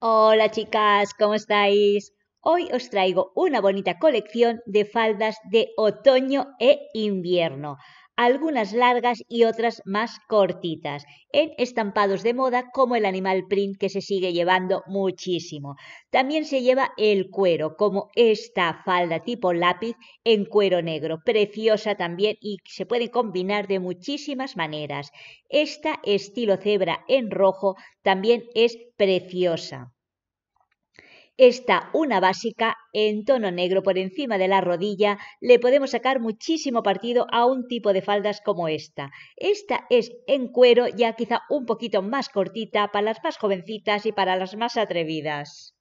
Hola chicas, ¿cómo estáis? Hoy os traigo una bonita colección de faldas de otoño e invierno algunas largas y otras más cortitas, en estampados de moda como el animal print que se sigue llevando muchísimo. También se lleva el cuero, como esta falda tipo lápiz en cuero negro, preciosa también y se puede combinar de muchísimas maneras. Esta estilo cebra en rojo también es preciosa. Esta una básica en tono negro por encima de la rodilla le podemos sacar muchísimo partido a un tipo de faldas como esta. Esta es en cuero ya quizá un poquito más cortita para las más jovencitas y para las más atrevidas.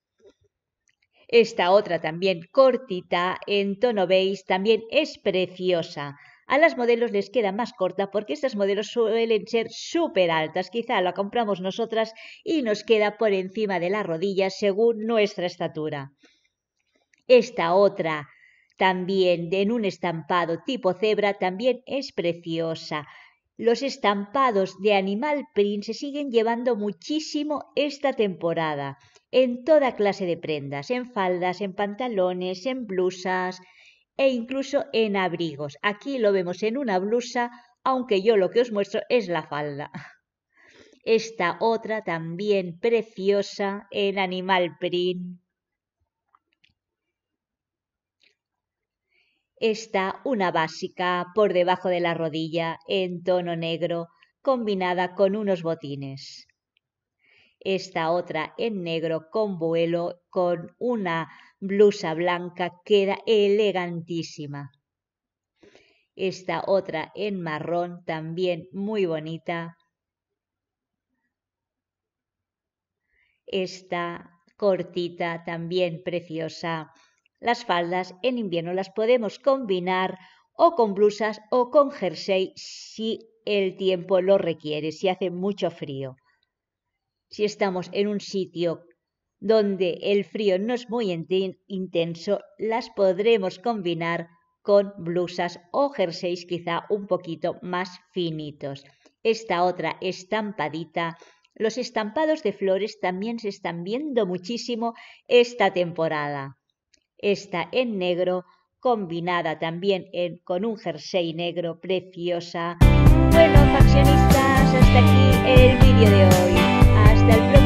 Esta otra también cortita en tono beige también es preciosa. A las modelos les queda más corta porque estas modelos suelen ser súper altas. Quizá la compramos nosotras y nos queda por encima de la rodilla según nuestra estatura. Esta otra, también en un estampado tipo cebra, también es preciosa. Los estampados de Animal Print se siguen llevando muchísimo esta temporada, en toda clase de prendas, en faldas, en pantalones, en blusas, e incluso en abrigos. Aquí lo vemos en una blusa, aunque yo lo que os muestro es la falda. Esta otra también preciosa en animal print. Esta una básica por debajo de la rodilla en tono negro combinada con unos botines esta otra en negro con vuelo, con una blusa blanca, queda elegantísima. Esta otra en marrón, también muy bonita. Esta cortita, también preciosa. Las faldas en invierno las podemos combinar o con blusas o con jersey si el tiempo lo requiere, si hace mucho frío si estamos en un sitio donde el frío no es muy intenso, las podremos combinar con blusas o jerseys quizá un poquito más finitos. Esta otra estampadita. Los estampados de flores también se están viendo muchísimo esta temporada. Esta en negro, combinada también con un jersey negro preciosa. Bueno, faccionistas, hasta aquí el vídeo de hoy del